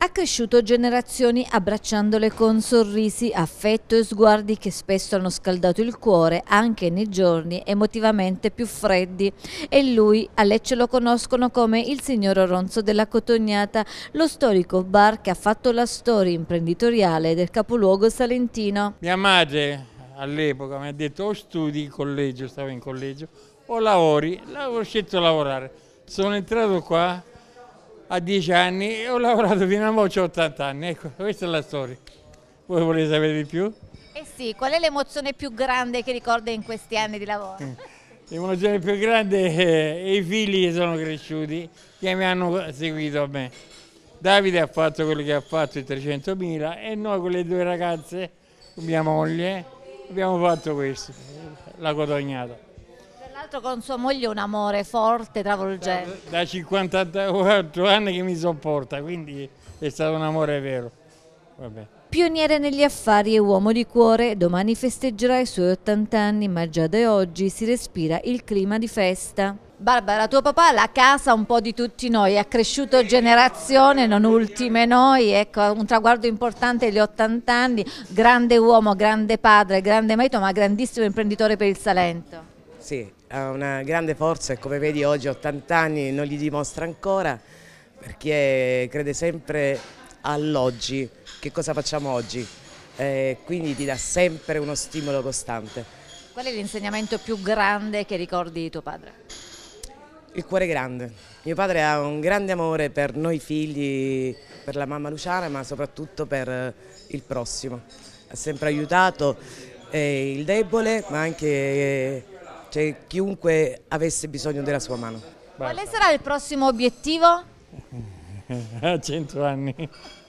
ha cresciuto generazioni abbracciandole con sorrisi, affetto e sguardi che spesso hanno scaldato il cuore anche nei giorni emotivamente più freddi. E lui, a Lecce lo conoscono come il signor Oronzo della Cotognata, lo storico bar che ha fatto la storia imprenditoriale del capoluogo salentino. Mia madre all'epoca mi ha detto o studi in collegio, stavo in collegio, o lavori, ho scelto lavorare. Sono entrato qua a 10 anni e ho lavorato fino a 80 anni, ecco, questa è la storia. Voi volete sapere di più? Eh sì, qual è l'emozione più grande che ricorda in questi anni di lavoro? L'emozione più grande è i figli che sono cresciuti, che mi hanno seguito a me. Davide ha fatto quello che ha fatto, i 300.000, e noi con le due ragazze, mia moglie, abbiamo fatto questo, la codognata l'altro con sua moglie un amore forte, travolgente. Da 54 anni che mi sopporta, quindi è stato un amore vero. Vabbè. Pioniere negli affari e uomo di cuore, domani festeggerà i suoi 80 anni, ma già da oggi si respira il clima di festa. Barbara, tuo papà la casa un po' di tutti noi, ha cresciuto generazione, non ultime noi, ecco, un traguardo importante agli 80 anni, grande uomo, grande padre, grande marito, ma grandissimo imprenditore per il Salento. Sì, ha una grande forza e come vedi oggi 80 anni non gli dimostra ancora perché crede sempre all'oggi, che cosa facciamo oggi, eh, quindi ti dà sempre uno stimolo costante. Qual è l'insegnamento più grande che ricordi di tuo padre? Il cuore grande. Mio padre ha un grande amore per noi figli, per la mamma Luciana, ma soprattutto per il prossimo. Ha sempre aiutato eh, il debole, ma anche... Eh, cioè chiunque avesse bisogno della sua mano. Quale sarà il prossimo obiettivo? A 100 anni.